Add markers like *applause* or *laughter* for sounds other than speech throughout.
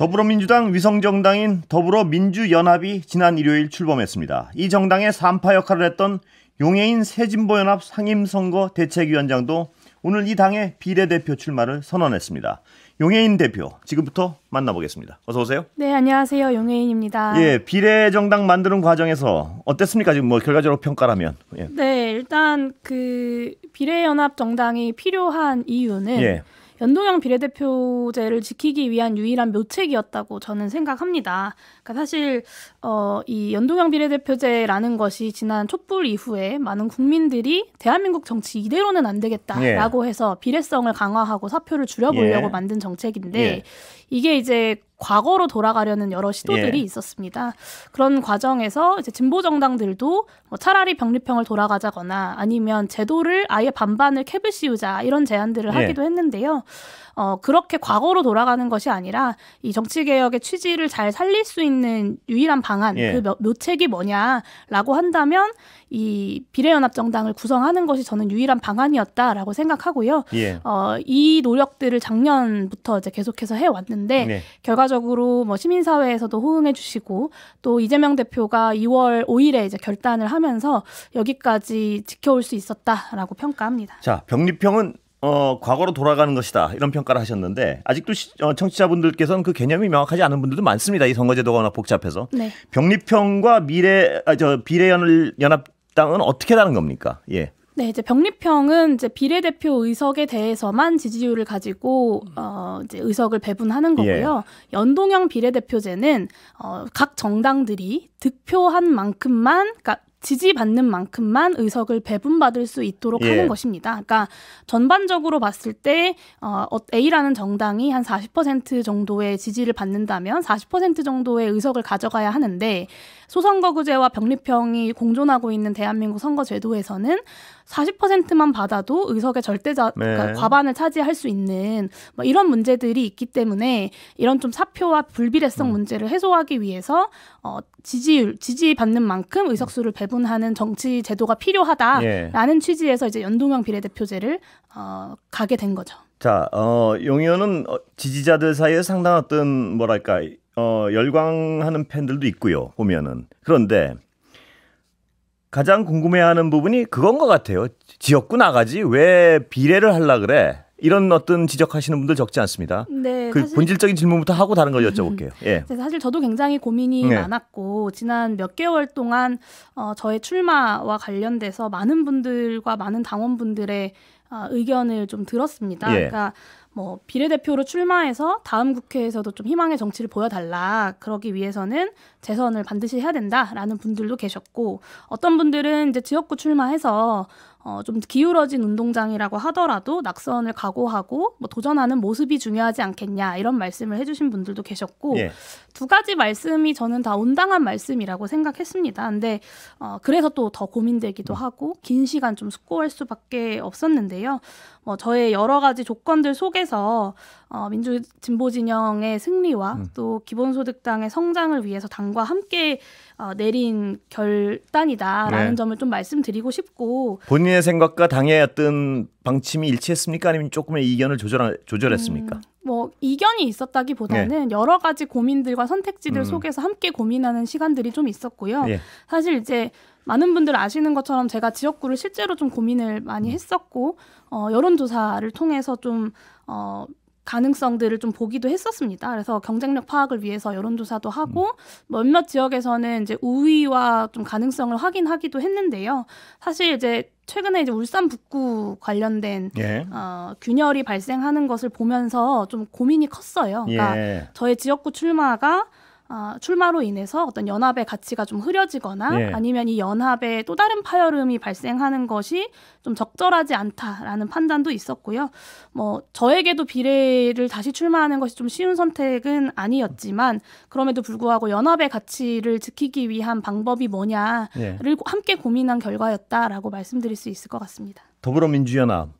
더불어민주당 위성정당인 더불어민주연합이 지난 일요일 출범했습니다. 이 정당의 3파 역할을 했던 용해인 새진보연합 상임선거 대책위원장도 오늘 이 당의 비례대표 출마를 선언했습니다. 용해인 대표 지금부터 만나보겠습니다. 어서 오세요. 네, 안녕하세요. 용해인입니다. 예, 비례 정당 만드는 과정에서 어땠습니까? 지금 뭐 결과적으로 평가라면. 예. 네, 일단 그 비례 연합 정당이 필요한 이유는 예. 연동형 비례대표제를 지키기 위한 유일한 묘책이었다고 저는 생각합니다. 그러니까 사실 어, 이 연동형 비례대표제라는 것이 지난 촛불 이후에 많은 국민들이 대한민국 정치 이대로는 안 되겠다라고 예. 해서 비례성을 강화하고 사표를 줄여보려고 예. 만든 정책인데 예. 이게 이제 과거로 돌아가려는 여러 시도들이 예. 있었습니다. 그런 과정에서 이제 진보 정당들도 뭐 차라리 병립형을 돌아가자거나 아니면 제도를 아예 반반을 캡을 씌우자 이런 제안들을 예. 하기도 했는데요. 어, 그렇게 과거로 돌아가는 것이 아니라 이 정치개혁의 취지를 잘 살릴 수 있는 유일한 방안, 예. 그 묘책이 뭐냐라고 한다면 이 비례연합정당을 구성하는 것이 저는 유일한 방안이었다라고 생각하고요. 예. 어, 이 노력들을 작년부터 이제 계속해서 해왔는데 했는데 네. 결과적으로 뭐 시민사회에서도 호응해 주시고 또 이재명 대표가 2월 5일에 이제 결단을 하면서 여기까지 지켜올 수 있었다라고 평가합니다. 자, 병립형은 어, 과거로 돌아가는 것이다 이런 평가를 하셨는데 아직도 시, 어, 청취자분들께서는 그 개념이 명확하지 않은 분들도 많습니다. 이 선거제도가 워낙 복잡해서 네. 병립형과 미래 아, 저 비례연합 연합당은 어떻게 다른 겁니까? 예. 네, 이제 병립형은 이제 비례대표 의석에 대해서만 지지율을 가지고 어 이제 의석을 배분하는 예. 거고요. 예. 연동형 비례대표제는 어각 정당들이 득표한 만큼만 그러니까 지지받는 만큼만 의석을 배분받을 수 있도록 예. 하는 것입니다. 그러니까 전반적으로 봤을 때 어, A라는 정당이 한 40% 정도의 지지를 받는다면 40% 정도의 의석을 가져가야 하는데 소선거구제와 병립형이 공존하고 있는 대한민국 선거제도에서는 40%만 받아도 의석의 절대자 네. 그러니까 과반을 차지할 수 있는 뭐 이런 문제들이 있기 때문에 이런 좀 사표와 불비례성 음. 문제를 해소하기 위해서 어, 지지율 지지받는 만큼 의석수를 배분하는 정치 제도가 필요하다라는 예. 취지에서 이제 연동형 비례대표제를 어, 가게 된 거죠. 자, 어, 용 의원은 어, 지지자들 사이에 상당한 어떤 뭐랄까 어, 열광하는 팬들도 있고요. 보면은 그런데 가장 궁금해하는 부분이 그건 것 같아요. 지역구 나가지 왜 비례를 하려 그래? 이런 어떤 지적하시는 분들 적지 않습니다. 네, 그 본질적인 질문부터 하고 다른 걸 여쭤볼게요. 음, 예. 네, 사실 저도 굉장히 고민이 네. 많았고 지난 몇 개월 동안 어, 저의 출마와 관련돼서 많은 분들과 많은 당원분들의 어, 의견을 좀 들었습니다. 예. 그러니까 뭐 비례대표로 출마해서 다음 국회에서도 좀 희망의 정치를 보여달라 그러기 위해서는 재선을 반드시 해야 된다라는 분들도 계셨고 어떤 분들은 이제 지역구 출마해서 어, 좀 기울어진 운동장이라고 하더라도 낙선을 각오하고 뭐 도전하는 모습이 중요하지 않겠냐 이런 말씀을 해주신 분들도 계셨고 예. 두 가지 말씀이 저는 다 온당한 말씀이라고 생각했습니다. 근데 어, 그래서 또 더 고민되기도 음. 하고 긴 시간 좀 숙고할 수밖에 없었는데요. 뭐 저의 여러 가지 조건들 속에서 어, 민주 진보 진영의 승리와 음. 또 기본소득당의 성장을 위해서 당과 함께 어, 내린 결단이다라는 네. 점을 좀 말씀드리고 싶고 본인의 생각과 당의 어떤 방침이 일치했습니까? 아니면 조금의 이견을 조절 하 조절했습니까? 음, 뭐 이견이 있었다기보다는 네. 여러 가지 고민들과 선택지들 음. 속에서 함께 고민하는 시간들이 좀 있었고요. 네. 사실 이제 많은 분들 아시는 것처럼 제가 지역구를 실제로 좀 고민을 많이 음. 했었고 어, 여론조사를 통해서 좀 어, 가능성들을 좀 보기도 했었습니다. 그래서 경쟁력 파악을 위해서 여론조사도 하고 몇몇 지역에서는 이제 우위와 좀 가능성을 확인하기도 했는데요. 사실 이제 최근에 이제 울산 북구 관련된 예. 어, 균열이 발생하는 것을 보면서 좀 고민이 컸어요. 그러니까 예. 저의 지역구 출마가 아, 출마로 인해서 어떤 연합의 가치가 좀 흐려지거나 예. 아니면 이 연합의 또 다른 파열음이 발생하는 것이 좀 적절하지 않다라는 판단도 있었고요. 뭐 저에게도 비례를 다시 출마하는 것이 좀 쉬운 선택은 아니었지만 그럼에도 불구하고 연합의 가치를 지키기 위한 방법이 뭐냐를 예. 함께 고민한 결과였다라고 말씀드릴 수 있을 것 같습니다. 더불어민주연합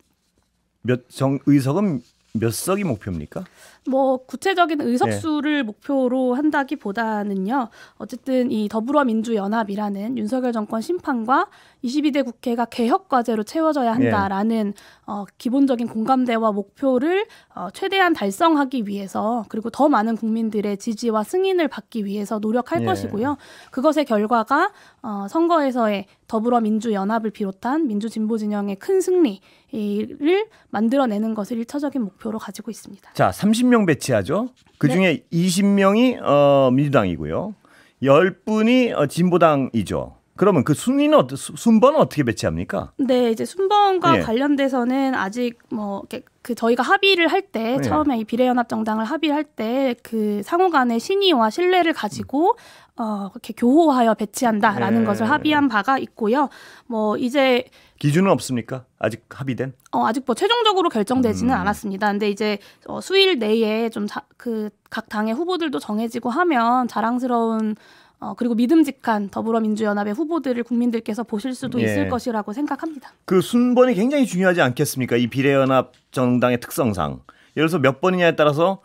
몇정 의석은 몇 석이 목표입니까? 뭐 구체적인 의석수를 네. 목표로 한다기보다는요. 어쨌든 이 더불어민주연합이라는 윤석열 정권 심판과 22대 국회가 개혁 과제로 채워져야 네. 한다라는 네. 어, 기본적인 공감대와 목표를 어, 최대한 달성하기 위해서 그리고 더 많은 국민들의 지지와 승인을 받기 위해서 노력할 네. 것이고요. 그것의 결과가 어, 선거에서의 더불어민주연합을 비롯한 민주진보진영의 큰 승리를 만들어내는 것을 일차적인 목표로 가지고 있습니다. 자, 30 30명 배치하죠. 그중에 네. 20명이 어 민주당이고요. 10분이 어 진보당이죠. 그러면 그 순위는 어 순번은 어떻게 배치합니까? 네, 이제 순번과 예. 관련돼서는 아직 뭐 이렇게 그 저희가 합의를 할때 예. 처음에 이 비례연합정당을 합의를 할때 그 상호 간의 신의와 신뢰를 가지고 어 이렇게 교호하여 배치한다라는 예. 것을 합의한 바가 있고요. 뭐 이제 기준은 없습니까? 아직 합의된? 어 아직 뭐 최종적으로 결정되지는 음. 않았습니다. 근데 이제 어, 수일 내에 좀 그 각 당의 후보들도 정해지고 하면 자랑스러운 어, 그리고 믿음직한 더불어민주연합의 후보들을 국민들께서 보실 수도 예. 있을 것이라고 생각합니다. 그 순번이 굉장히 중요하지 않겠습니까? 이 비례연합 정당의 특성상. 예를 들어서 몇 번이냐에 따라서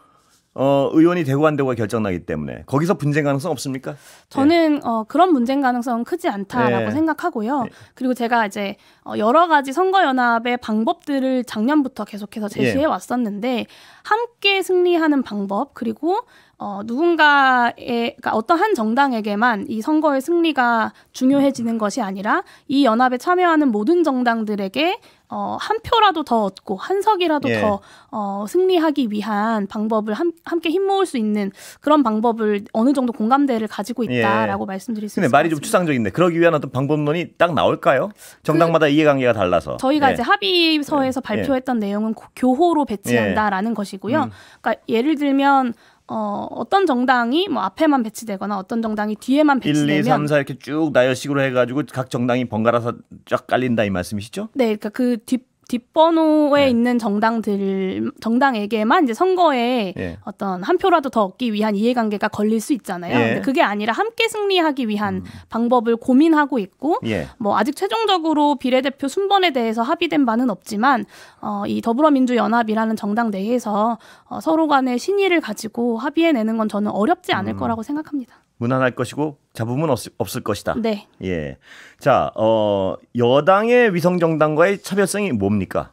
어, 의원이 되고 안 되고가 결정나기 때문에 거기서 분쟁 가능성 없습니까? 저는 예. 어, 그런 분쟁 가능성은 크지 않다라고 예. 생각하고요. 예. 그리고 제가 이제 어, 여러 가지 선거연합의 방법들을 작년부터 계속해서 제시해 예. 왔었는데 함께 승리하는 방법 그리고 어, 누군가의 그러니까 어떠한 정당에게만 이 선거의 승리가 중요해지는 것이 아니라 이 연합에 참여하는 모든 정당들에게 어, 한 표라도 더 얻고 한 석이라도 예. 더 어, 승리하기 위한 방법을 함, 함께 힘모을 수 있는 그런 방법을 어느 정도 공감대를 가지고 예. 있다라고 예. 말씀드릴 수 있습니다. 말이 좀 추상적인데 그러기 위한 어떤 방법론이 딱 나올까요? 그 정당마다 그, 이해관계가 달라서 저희가 예. 이제 합의서에서 예. 발표했던 예. 내용은 교호로 배치한다라는 것이. 것이고요. 음. 그러니까 예를 들면 어, 어떤 정당이 뭐 앞에만 배치되거나 어떤 정당이 뒤에만 배치되면 1, 2, 3, 4 이렇게 쭉 나열식으로 해가지고 각 정당이 번갈아서 쫙 깔린다 이 말씀이시죠? 네, 그러니까 그뒷 뒷번호에 네. 있는 정당들 정당에게만 이제 선거에 네. 어떤 한 표라도 더 얻기 위한 이해관계가 걸릴 수 있잖아요. 예. 근데 그게 아니라 함께 승리하기 위한 음. 방법을 고민하고 있고 예. 뭐 아직 최종적으로 비례대표 순번에 대해서 합의된 바는 없지만 어, 이 더불어민주연합이라는 정당 내에서 어, 서로 간의 신의를 가지고 합의해내는 건 저는 어렵지 않을 음. 거라고 생각합니다. 무난할 것이고 잡음은 없, 없을 것이다. 네. 예. 자, 어, 여당의 위성정당과의 차별성이 뭡니까?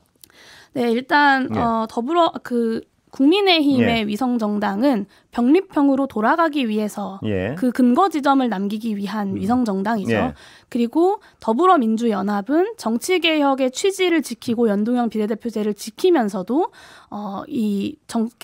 네, 일단 예. 어, 더불어 그 국민의힘의 예. 위성정당은 병립형으로 돌아가기 위해서 예. 그 근거 지점을 남기기 위한 음. 위성 정당이죠. 예. 그리고 더불어민주연합은 정치 개혁의 취지를 지키고 연동형 비례대표제를 지키면서도 어이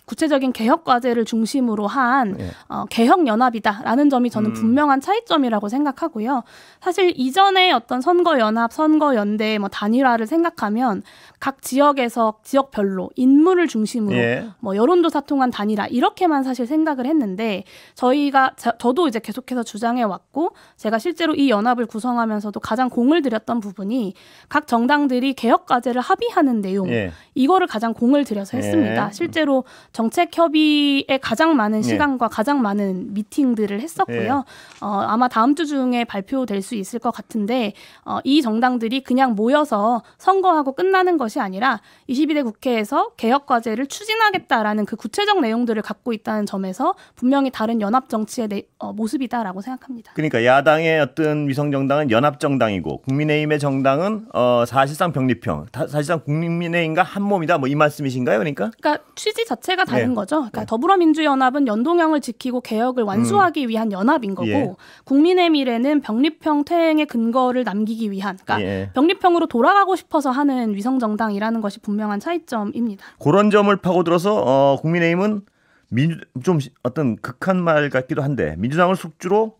구체적인 개혁 과제를 중심으로 한 예. 어, 개혁 연합이다라는 점이 저는 음. 분명한 차이점이라고 생각하고요. 사실 이전에 어떤 선거 연합, 선거 연대 뭐 단일화를 생각하면 각 지역에서 지역별로 인물을 중심으로 예. 뭐 여론조사 통한 단일화 이렇게만 사실 생 생각을 했는데 저희가 저, 저도 이제 계속해서 주장해 왔고 제가 실제로 이 연합을 구성하면서도 가장 공을 들였던 부분이 각 정당들이 개혁 과제를 합의하는 내용 예. 이거를 가장 공을 들여서 예. 했습니다. 실제로 정책 협의에 가장 많은 예. 시간과 예. 가장 많은 미팅들을 했었고요. 예. 어, 아마 다음 주 중에 발표될 수 있을 것 같은데 어, 이 정당들이 그냥 모여서 선거하고 끝나는 것이 아니라 22대 국회에서 개혁 과제를 추진하겠다라는 그 구체적 내용들을 갖고 있다는 점에 점에서 분명히 다른 연합 정치의 내, 어, 모습이다라고 생각합니다. 그러니까 야당의 어떤 위성 정당은 연합 정당이고 국민의힘의 정당은 어, 사실상 병립형, 다, 사실상 국민의힘과 한 몸이다. 뭐 이 말씀이신가요, 그러니까? 그러니까 취지 자체가 다른 네. 거죠. 그러니까 네. 더불어민주연합은 연동형을 지키고 개혁을 완수하기 음. 위한 연합인 거고 예. 국민의 미래는 병립형 퇴행의 근거를 남기기 위한, 그러니까 예. 병립형으로 돌아가고 싶어서 하는 위성 정당이라는 것이 분명한 차이점입니다. 그런 점을 파고들어서 어, 국민의힘은 민주 좀 어떤 극한 말 같기도 한데 민주당을 숙주로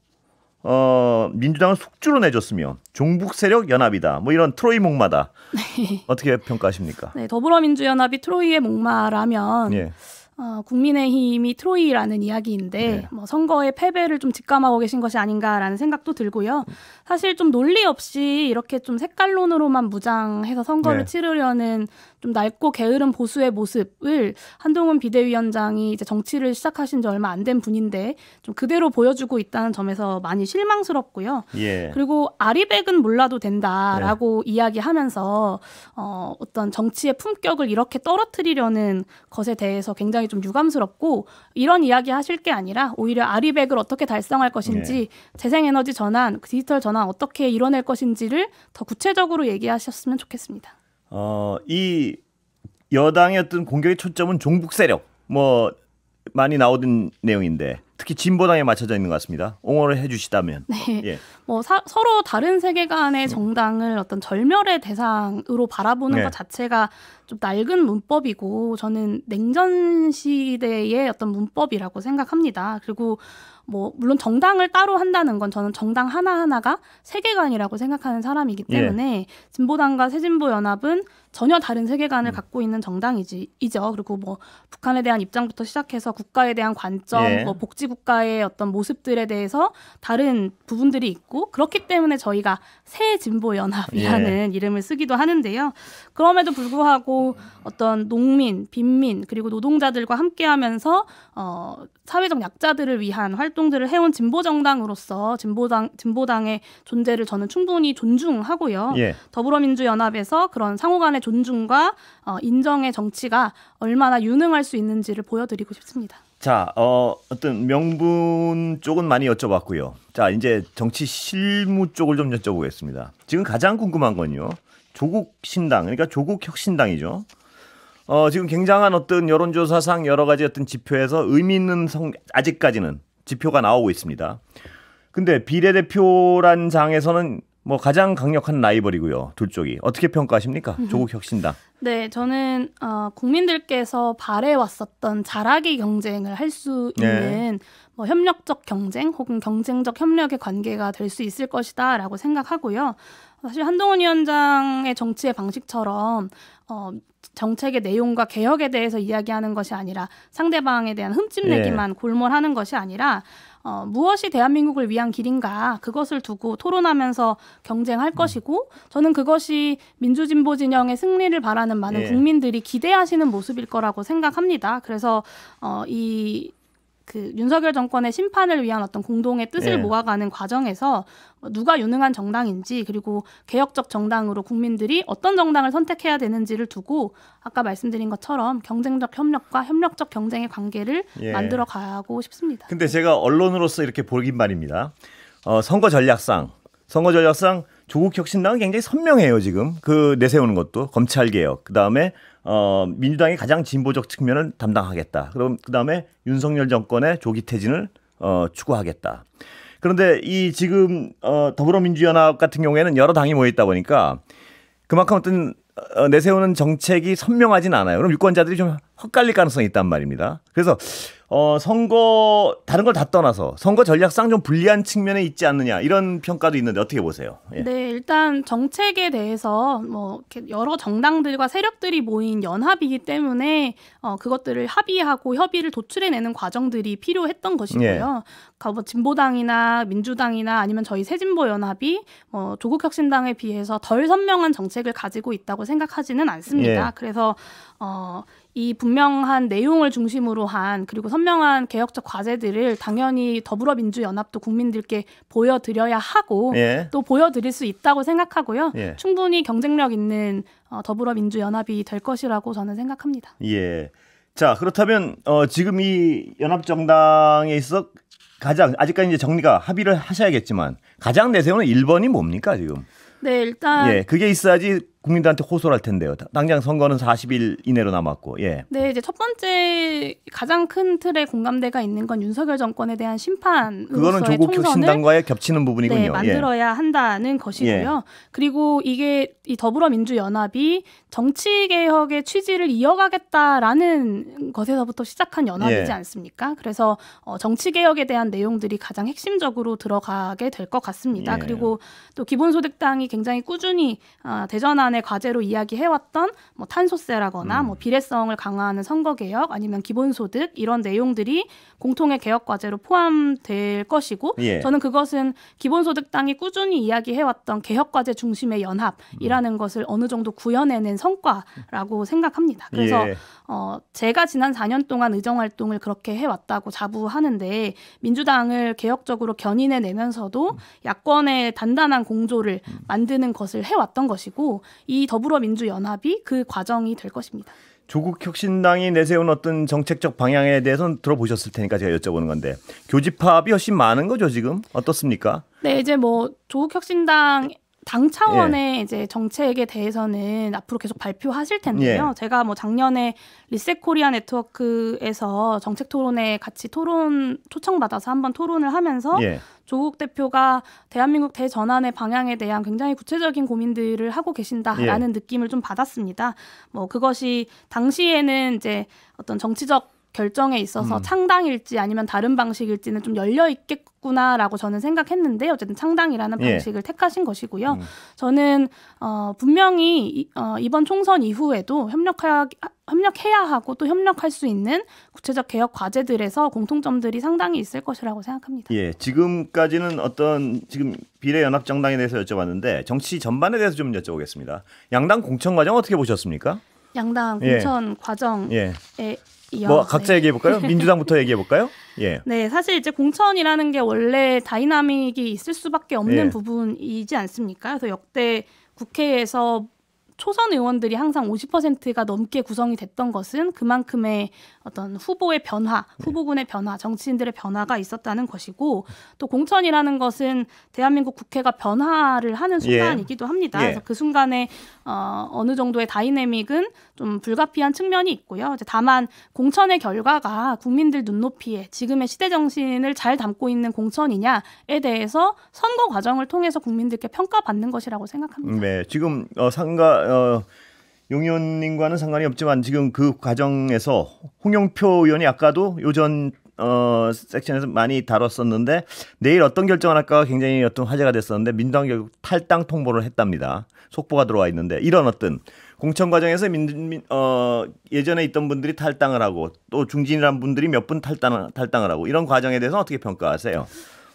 어 민주당을 숙주로 내줬으며 종북 세력 연합이다. 뭐 이런 트로이 목마다 *laughs* 네. 어떻게 평가하십니까? 네, 더불어민주연합이 트로이의 목마라면 예. 어, 국민의힘이 트로이라는 이야기인데 네. 뭐 선거의 패배를 좀 직감하고 계신 것이 아닌가라는 생각도 들고요. 사실 좀 논리 없이 이렇게 좀 색깔론으로만 무장해서 선거를 네. 치르려는 좀 낡고 게으른 보수의 모습을 한동훈 비대위원장이 이제 정치를 시작하신 지 얼마 안 된 분인데 좀 그대로 보여주고 있다는 점에서 많이 실망스럽고요. 예. 그리고 아리백은 몰라도 된다라고 네. 이야기하면서 어, 어떤 정치의 품격을 이렇게 떨어뜨리려는 것에 대해서 굉장히 좀 유감스럽고 이런 이야기 하실 게 아니라 오히려 아리백을 어떻게 달성할 것인지 네. 재생에너지 전환, 디지털 전환 어떻게 이뤄낼 것인지를 더 구체적으로 얘기하셨으면 좋겠습니다. 어, 이 여당의 어떤 공격의 초점은 종북 세력 뭐 많이 나오던 내용인데 특히 진보당에 맞춰져 있는 것 같습니다. 옹호를 해주시다면. 네. 예. 뭐 사, 서로 다른 세계관의 정당을 어떤 절멸의 대상으로 바라보는 네. 것 자체가 좀 낡은 문법이고 저는 냉전 시대의 어떤 문법이라고 생각합니다. 그리고 뭐 물론 정당을 따로 한다는 건 저는 정당 하나하나가 세계관이라고 생각하는 사람이기 예. 때문에 예. 진보당과 새진보 연합은 전혀 다른 세계관을 음. 갖고 있는 정당이죠. 그리고 뭐 북한에 대한 입장부터 시작해서 국가에 대한 관점, 예. 뭐 복지 국가의 어떤 모습들에 대해서 다른 부분들이 있고 그렇기 때문에 저희가 새 진보 연합이라는 예. 이름을 쓰기도 하는데요. 그럼에도 불구하고 어떤 농민, 빈민 그리고 노동자들과 함께하면서 어, 사회적 약자들을 위한 활동들을 해온 진보 정당으로서 진보당 진보당의 존재를 저는 충분히 존중하고요. 예. 더불어민주연합에서 그런 상호간의 존중과 어, 인정의 정치가 얼마나 유능할 수 있는지를 보여드리고 싶습니다. 자, 어, 어떤 명분 쪽은 많이 여쭤봤고요. 자, 이제 정치 실무 쪽을 좀 여쭤보겠습니다. 지금 가장 궁금한 건요. 조국 신당, 그러니까 조국 혁신당이죠. 어, 지금 굉장한 어떤 여론조사상 여러 가지 어떤 지표에서 의미 있는 성, 아직까지는 지표가 나오고 있습니다. 근데 비례대표란 장에서는 뭐 가장 강력한 라이벌이고요. 둘 쪽이 어떻게 평가하십니까? 조국 혁신당. 네, 저는 어, 국민들께서 바래왔었던 자라기 경쟁을 할수 네. 있는 네. 뭐 협력적 경쟁 혹은 경쟁적 협력의 관계가 될 수 있을 것이다라고 생각하고요. 사실 한동훈 위원장의 정치의 방식처럼 어, 정책의 내용과 개혁에 대해서 이야기하는 것이 아니라 상대방에 대한 흠집내기만 예. 골몰하는 것이 아니라 어, 무엇이 대한민국을 위한 길인가 그것을 두고 토론하면서 경쟁할 음. 것이고 저는 그것이 민주진보 진영의 승리를 바라는 많은 예. 국민들이 기대하시는 모습일 거라고 생각합니다. 그래서 어, 이그 윤석열 정권의 심판을 위한 어떤 공동의 뜻을 예. 모아가는 과정에서 누가 유능한 정당인지 그리고 개혁적 정당으로 국민들이 어떤 정당을 선택해야 되는지를 두고 아까 말씀드린 것처럼 경쟁적 협력과 협력적 경쟁의 관계를 예. 만들어 가고 싶습니다. 근데 제가 언론으로서 이렇게 보긴 말입니다. 어, 선거 전략상 선거 전략상 조국 혁신당은 굉장히 선명해요 지금 그 내세우는 것도 검찰 개혁 그 다음에 어, 민주당이 가장 진보적 측면을 담당하겠다. 그럼 그다음에 윤석열 정권의 조기 퇴진을 어, 추구하겠다. 그런데 이 지금 어, 더불어민주연합 같은 경우에는 여러 당이 모여 있다 보니까 그만큼 어떤 어, 내세우는 정책이 선명하진 않아요. 그럼 유권자들이 좀 헛갈릴 가능성이 있단 말입니다. 그래서 어, 선거 다른 걸 다 떠나서 선거 전략상 좀 불리한 측면에 있지 않느냐 이런 평가도 있는데 어떻게 보세요? 예. 네, 일단 정책에 대해서 뭐 여러 정당들과 세력들이 모인 연합이기 때문에 어, 그것들을 합의하고 협의를 도출해내는 과정들이 필요했던 것이고요. 예. 그러니까 뭐 진보당이나 민주당이나 아니면 저희 새진보 연합이 뭐 조국 혁신당에 비해서 덜 선명한 정책을 가지고 있다고 생각하지는 않습니다. 예. 그래서 어, 이 분명한 내용을 중심으로 한 그리고 선명한 개혁적 과제들을 당연히 더불어민주연합도 국민들께 보여드려야 하고 예. 또 보여드릴 수 있다고 생각하고요. 예. 충분히 경쟁력 있는 어, 더불어민주연합이 될 것이라고 저는 생각합니다. 예. 자 그렇다면 어, 지금 이 연합정당에 있어 가장 아직까지 이제 정리가 합의를 하셔야겠지만 가장 내세우는 1번이 뭡니까 지금? 네 일단 예 그게 있어야지 국민들한테 호소를 할 텐데요. 당장 선거는 40일 이내로 남았고, 예. 네, 이제 첫 번째 가장 큰 틀의 공감대가 있는 건 윤석열 정권에 대한 심판. 그거는 조국 혁신당과의 겹치는 부분이군요. 네, 만들어야 예. 한다는 것이고요. 예. 그리고 이게 이 더불어민주연합이 정치 개혁의 취지를 이어가겠다라는 것에서부터 시작한 연합이지 예. 않습니까? 그래서 어, 정치 개혁에 대한 내용들이 가장 핵심적으로 들어가게 될 것 같습니다. 예. 그리고 또 기본소득당이 굉장히 꾸준히 어, 아, 대전 안에 기존의 과제로 이야기해왔던 뭐 탄소세라거나 음. 뭐 비례성을 강화하는 선거개혁 아니면 기본소득 이런 내용들이 공통의 개혁 과제로 포함될 것이고 예. 저는 그것은 기본소득당이 꾸준히 이야기해왔던 개혁 과제 중심의 연합이라는 음. 것을 어느 정도 구현해낸 성과라고 생각합니다. 그래서 예. 어, 제가 지난 4년 동안 의정 활동을 그렇게 해왔다고 자부하는데 민주당을 개혁적으로 견인해 내면서도 음. 야권의 단단한 공조를 음. 만드는 것을 해왔던 것이고 이 더불어민주연합이 그 과정이 될 것입니다. 조국 혁신당이 내세운 어떤 정책적 방향에 대해서는 들어보셨을 테니까 제가 여쭤보는 건데 교집합이 훨씬 많은 거죠 지금 어떻습니까? 네 이제 뭐 조국 혁신당 당 차원의 예. 이제 정책에 대해서는 앞으로 계속 발표하실 텐데요. 예. 제가 뭐 작년에 리셋코리아 네트워크에서 정책 토론에 같이 토론 초청받아서 한번 토론을 하면서 예. 조국 대표가 대한민국 대전환의 방향에 대한 굉장히 구체적인 고민들을 하고 계신다라는 예. 느낌을 좀 받았습니다. 뭐 그것이 당시에는 이제 어떤 정치적 결정에 있어서 음. 창당일지 아니면 다른 방식일지는 좀 열려 있겠구나라고 저는 생각했는데 어쨌든 창당이라는 예. 방식을 예. 택하신 것이고요. 음. 저는 어, 분명히 이, 어, 이번 총선 이후에도 협력하, 협력해야 하고 또 협력할 수 있는 구체적 개혁 과제들에서 공통점들이 상당히 있을 것이라고 생각합니다. 예, 지금까지는 어떤 지금 비례연합정당에 대해서 여쭤봤는데 정치 전반에 대해서 좀 여쭤보겠습니다. 양당 공천 과정 어떻게 보셨습니까? 양당 예. 공천 예. 과정에 예. 이어. 뭐 각자 네. 얘기해 볼까요? *laughs* 민주당부터 얘기해 볼까요? 예. 네, 사실 이제 공천이라는 게 원래 다이나믹이 있을 수밖에 없는 예. 부분이지 않습니까? 그래서 역대 국회에서 초선 의원들이 항상 50%가 넘게 구성이 됐던 것은 그만큼의 어떤 후보의 변화, 네. 후보군의 변화, 정치인들의 변화가 있었다는 것이고 또 공천이라는 것은 대한민국 국회가 변화를 하는 예. 순간이기도 합니다. 예. 그래서 그 순간에 어, 어느 정도의 다이내믹은 좀 불가피한 측면이 있고요. 이제 다만 공천의 결과가 국민들 눈높이에 지금의 시대 정신을 잘 담고 있는 공천이냐에 대해서 선거 과정을 통해서 국민들께 평가받는 것이라고 생각합니다. 네, 지금 어, 상가 어... 용 의원님과는 상관이 없지만 지금 그 과정에서 홍영표 의원이 아까도 요전 어, 섹션에서 많이 다뤘었는데 내일 어떤 결정을 할까가 굉장히 어떤 화제가 됐었는데 민주당 결국 탈당 통보를 했답니다. 속보가 들어와 있는데 이런 어떤 공천 과정에서 민, 민, 어, 예전에 있던 분들이 탈당을 하고 또 중진이란 분들이 몇 분 탈당, 탈당을 하고 이런 과정에 대해서 어떻게 평가하세요?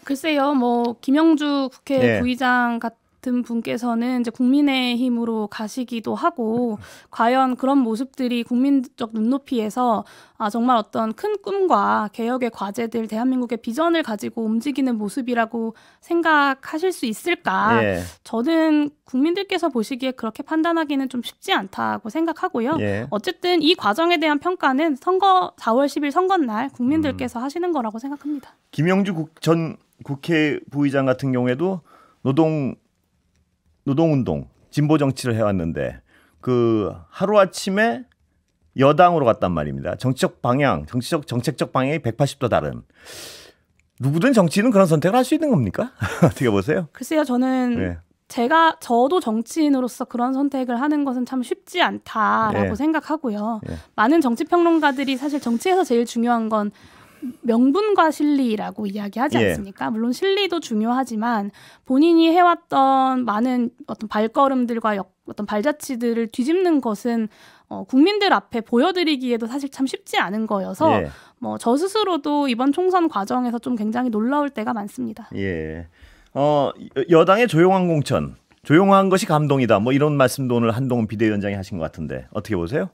글쎄요, 뭐 김영주 국회 네. 부의장 같은 같은 분께서는 이제 국민의힘으로 가시기도 하고 과연 그런 모습들이 국민적 눈높이에서 아 정말 어떤 큰 꿈과 개혁의 과제들 대한민국의 비전을 가지고 움직이는 모습이라고 생각하실 수 있을까? 예. 저는 국민들께서 보시기에 그렇게 판단하기는 좀 쉽지 않다고 생각하고요. 예. 어쨌든 이 과정에 대한 평가는 선거 4월 10일 선거 날 국민들께서 음. 하시는 거라고 생각합니다. 김영주 전 국회 부의장 같은 경우에도 노동 노동운동, 진보 정치를 해왔는데 그 하루 아침에 여당으로 갔단 말입니다. 정치적 방향, 정치적 정책적 방향이 180도 다른. 누구든 정치인은 그런 선택을 할 수 있는 겁니까? *laughs* 어떻게 보세요? 글쎄요, 저는 네. 제가 저도 정치인으로서 그런 선택을 하는 것은 참 쉽지 않다라고 네. 생각하고요. 네. 많은 정치 평론가들이 사실 정치에서 제일 중요한 건 명분과 실리라고 이야기하지 예. 않습니까? 물론 실리도 중요하지만 본인이 해왔던 많은 어떤 발걸음들과 역, 어떤 발자취들을 뒤집는 것은 어, 국민들 앞에 보여드리기에도 사실 참 쉽지 않은 거여서 예. 뭐저 스스로도 이번 총선 과정에서 좀 굉장히 놀라울 때가 많습니다. 예. 어, 여당의 조용한 공천, 조용한 것이 감동이다. 뭐 이런 말씀도 오늘 한동훈 비대위원장이 하신 것 같은데 어떻게 보세요?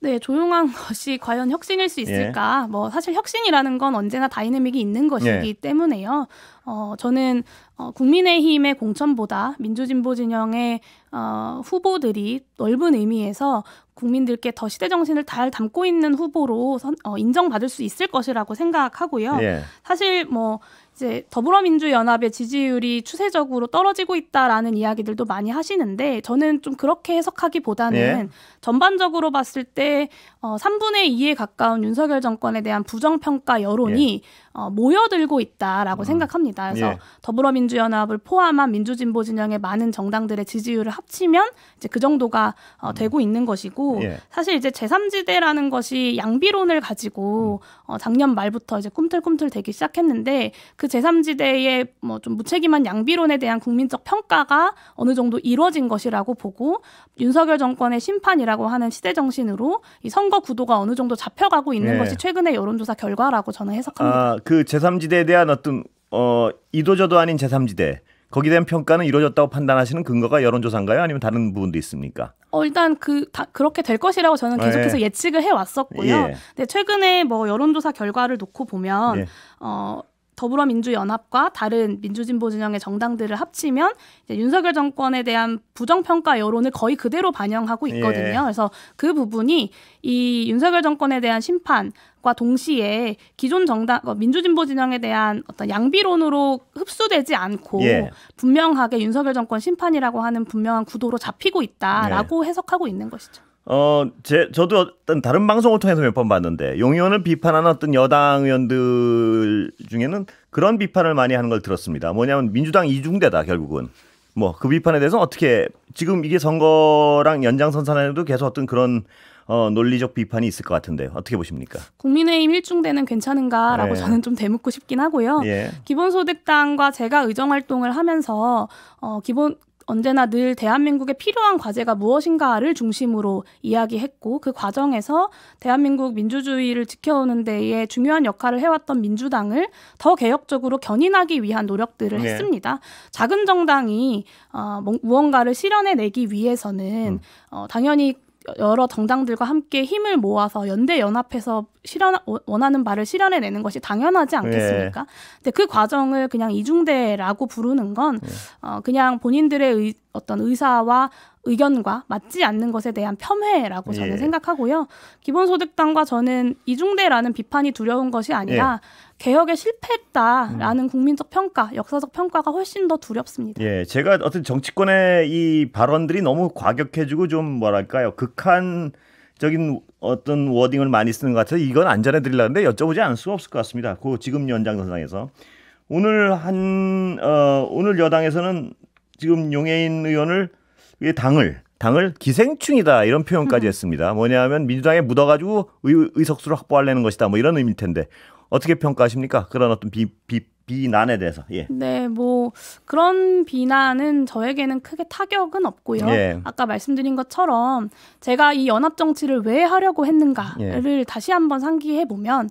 네, 조용한 *laughs* 것이 과연 혁신일 수 예. 있을까? 예. 뭐 사실 혁신이라는 건 언제나 다이내믹이 있는 것이기 예. 때문에요. 어, 저는 어, 국민의힘의 공천보다 민주진보진영의 어, 후보들이 넓은 의미에서 국민들께 더 시대 정신을 잘 담고 있는 후보로 선, 어, 인정받을 수 있을 것이라고 생각하고요. 예. 사실 뭐 이제 더불어민주연합의 지지율이 추세적으로 떨어지고 있다라는 이야기들도 많이 하시는데 저는 좀 그렇게 해석하기보다는 예. 전반적으로 봤을 때 어, 3분의 2에 가까운 윤석열 정권에 대한 부정평가 여론이 예. 어, 모여들고 있다라고 음. 생각합니다. 그래서 예. 더불어민주연합을 포함한 민주진보 진영의 많은 정당들의 지지율을 합치면 이제 그 정도가 어, 음. 되고 있는 것이고 예. 사실 이제 제3지대라는 것이 양비론을 가지고 음. 어, 작년 말부터 이제 꿈틀꿈틀 되기 시작했는데 그 제3지대의 뭐 좀 무책임한 양비론에 대한 국민적 평가가 어느 정도 이루어진 것이라고 보고 윤석열 정권의 심판이라고 하는 시대 정신으로 이 선거 구도가 어느 정도 잡혀가고 있는 예. 것이 최근의 여론조사 결과라고 저는 해석합니다. 아, 그 제3지대에 대한 어떤 어 이도저도 아닌 제3지대 거기에 대한 평가는 이루어졌다고 판단하시는 근거가 여론조사인가요? 아니면 다른 부분도 있습니까? 어, 일단 그, 다, 그렇게 될 것이라고 저는 계속해서 네. 예. 측을 해왔었고요. 예. 근데 최근에 뭐 여론조사 결과를 놓고 보면, 예. 어, 더불어민주연합과 다른 민주진보 진영의 정당들을 합치면 이제 윤석열 정권에 대한 부정평가 여론을 거의 그대로 반영하고 있거든요. 예. 그래서 그 부분이 이 윤석열 정권에 대한 심판 과 동시에 기존 정당 어, 민주진보 진영에 대한 어떤 양비론으로 흡수되지 않고 예. 분명하게 윤석열 정권 심판이라고 하는 분명한 구도로 잡히고 있다라고 예. 해석하고 있는 것이죠. 어, 제, 저도 어떤 다른 방송을 통해서 몇 번 봤는데 용 의원을 비판하는 어떤 여당 의원들 중에는 그런 비판을 많이 하는 걸 들었습니다. 뭐냐면 민주당 이중대다 결국은. 뭐 그 비판에 대해서 어떻게 지금 이게 선거랑 연장선상에도 계속 어떤 그런 어, 논리적 비판이 있을 것 같은데요. 어떻게 보십니까? 국민의힘 일중대는 괜찮은가라고 예. 저는 좀 대묻고 싶긴 하고요. 예. 기본소득당과 제가 의정 활동을 하면서 어, 기본 언제나 늘 대한민국에 필요한 과제가 무엇인가를 중심으로 이야기했고 그 과정에서 대한민국 민주주의를 지켜오는 데에 중요한 역할을 해왔던 민주당을 더 개혁적으로 견인하기 위한 노력들을 네. 했습니다. 작은 정당이 어, 뭐, 무언가를 실현해내기 위해서는 음. 어, 당연히 여러 정당들과 함께 힘을 모아서 연대 연합해서 실현 원하는 바를 실현해 내는 것이 당연하지 않겠습니까? 예. 근데 그 과정을 그냥 이중대라고 부르는 건 예. 어, 그냥 본인들의 의, 어떤 의사와 의견과 맞지 않는 것에 대한 폄훼라고 저는 예. 생각하고요. 기본소득당과 저는 이중대라는 비판이 두려운 것이 아니라 예. 개혁에 실패했다라는 음. 국민적 평가, 역사적 평가가 훨씬 더 두렵습니다. 예, 제가 어떤 정치권의 이 발언들이 너무 과격해지고 좀 뭐랄까요 극한 적인 어떤 워딩을 많이 쓰는 것 같아서 이건 안 전해드리려는데 여쭤보지 않을 수 없을 것 같습니다. 그 지금 연장선상에서 오늘 한 어, 오늘 여당에서는 지금 용해인 의원을 이 당을 당을 기생충이다 이런 표현까지 음. 했습니다. 뭐냐하면 민주당에 묻어가지고 의, 의석수를 확보하려는 것이다 뭐 이런 의미일 텐데 어떻게 평가하십니까? 그런 어떤 비, 비, 비난에 대해서. 예. 네, 뭐 그런 비난은 저에게는 크게 타격은 없고요. 예. 아까 말씀드린 것처럼 제가 이 연합 정치를 왜 하려고 했는가를 예. 다시 한번 상기해 보면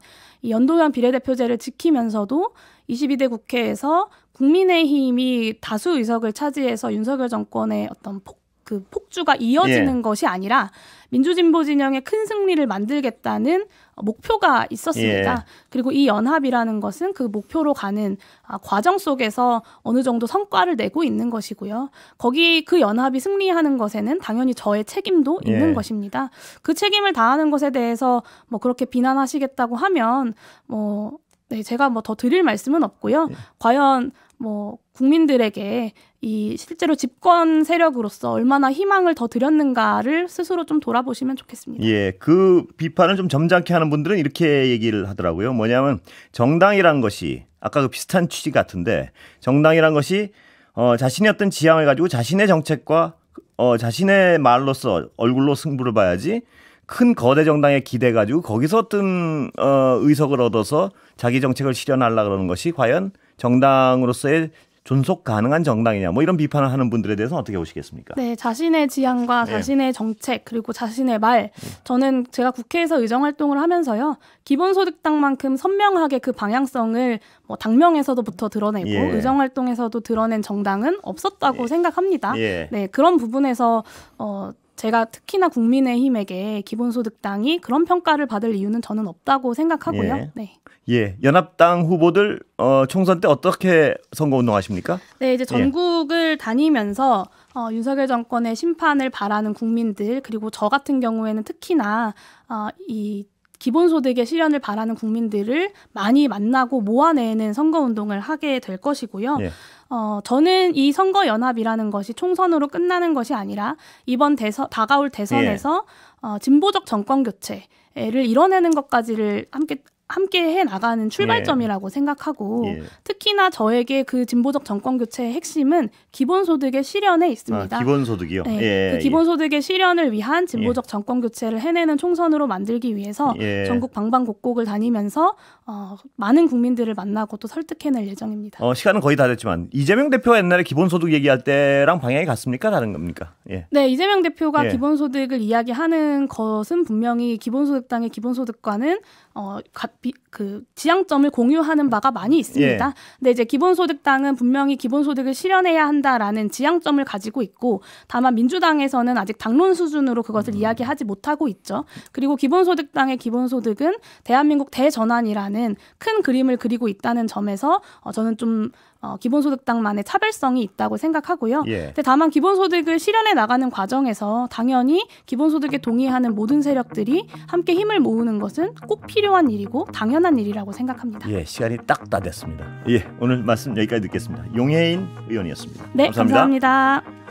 연동형 비례대표제를 지키면서도 22대 국회에서 국민의힘이 다수 의석을 차지해서 윤석열 정권의 어떤 폭그 폭주가 이어지는 예. 것이 아니라 민주진보 진영의 큰 승리를 만들겠다는 목표가 있었습니다. 예. 그리고 이 연합이라는 것은 그 목표로 가는 아, 과정 속에서 어느 정도 성과를 내고 있는 것이고요. 거기 그 연합이 승리하는 것에는 당연히 저의 책임도 예. 있는 것입니다. 그 책임을 다하는 것에 대해서 뭐 그렇게 비난하시겠다고 하면 뭐 네, 제가 뭐 더 드릴 말씀은 없고요. 예. 과연 뭐 국민들에게 이 실제로 집권 세력으로서 얼마나 희망을 더 드렸는가를 스스로 좀 돌아보시면 좋겠습니다. 예, 그 비판을 좀 점잖게 하는 분들은 이렇게 얘기를 하더라고요. 뭐냐면 정당이란 것이 아까 그 비슷한 취지 같은데 정당이란 것이 어, 자신의 어떤 지향을 가지고 자신의 정책과 어, 자신의 말로서 얼굴로 승부를 봐야지 큰 거대 정당에 기대 가지고 거기서 어떤 어, 의석을 얻어서 자기 정책을 실현하려 그러는 것이 과연 정당으로서의 존속 가능한 정당이냐 뭐 이런 비판을 하는 분들에 대해서 는 어떻게 보시겠습니까? 네, 자신의 지향과 네. 자신의 네. 정책 그리고 자신의 말 네. 저는 제가 국회에서 의정 활동을 하면서요 기본소득당만큼 선명하게 그 방향성을 뭐 당명에서도부터 드러내고 예. 의정 활동에서도 드러낸 정당은 없었다고 예. 생각합니다. 예. 네, 그런 부분에서 어. 제가 특히나 국민의힘에게 기본소득당이 그런 평가를 받을 이유는 저는 없다고 생각하고요. 예. 네. 예, 연합당 후보들 어, 총선 때 어떻게 선거 운동하십니까? 네, 이제 예. 전국을 예. 다니면서 어, 윤석열 정권의 심판을 바라는 국민들 그리고 저 같은 경우에는 특히나 어, 이 기본소득의 실현을 바라는 국민들을 많이 만나고 모아내는 선거운동을 하게 될 것이고요. 예. 어, 저는 이 선거연합이라는 것이 총선으로 끝나는 것이 아니라 이번 대선, 다가올 대선에서 예. 어, 진보적 정권교체를 이뤄내는 것까지를 함께 함께 해 나가는 출발점이라고 예. 생각하고 예. 특히나 저에게 그 진보적 정권 교체의 핵심은 기본소득의 실현에 있습니다. 아, 기본소득이요. 네, 예. 그 예. 기본소득의 실현을 위한 예. 진보적 정권 교체를 해내는 총선으로 만들기 위해서 예. 전국 방방곡곡을 다니면서 어, 많은 국민들을 만나고 또 설득해낼 예정입니다. 어, 시간은 거의 다 됐지만 이재명 대표가 옛날에 기본소득 얘기할 때랑 방향이 같습니까? 다른 겁니까? 네, 이재명 대표가 기본소득을 이야기하는 것은 분명히 기본소득당의 기본소득과는 어, 가, 비, 그 지향점을 공유하는 바가 많이 예. 있습니다. 예. 근데 이제 기본소득당은 분명히 기본소득을 실현해야 한다라는 지향점을 가지고 있고 다만 민주당에서는 아직 당론 수준으로 그것을 음. 이야기하지 못하고 있죠. 그리고 기본소득당의 기본소득은 대한민국 대전환이라는 큰 그림을 그리고 있다는 점에서 어, 저는 좀 어, 기본소득당만의 차별성이 있다고 생각하고요. 예. 다만 기본소득을 실현해 나가는 과정에서 당연히 기본소득에 동의하는 모든 세력들이 함께 힘을 모으는 것은 꼭 필요한 일이고 당연한 일이라고 생각합니다. 예, 시간이 딱 다 됐습니다. 예, 오늘 말씀 여기까지 듣겠습니다. 용혜인 의원이었습니다. 네, 감사합니다. 감사합니다.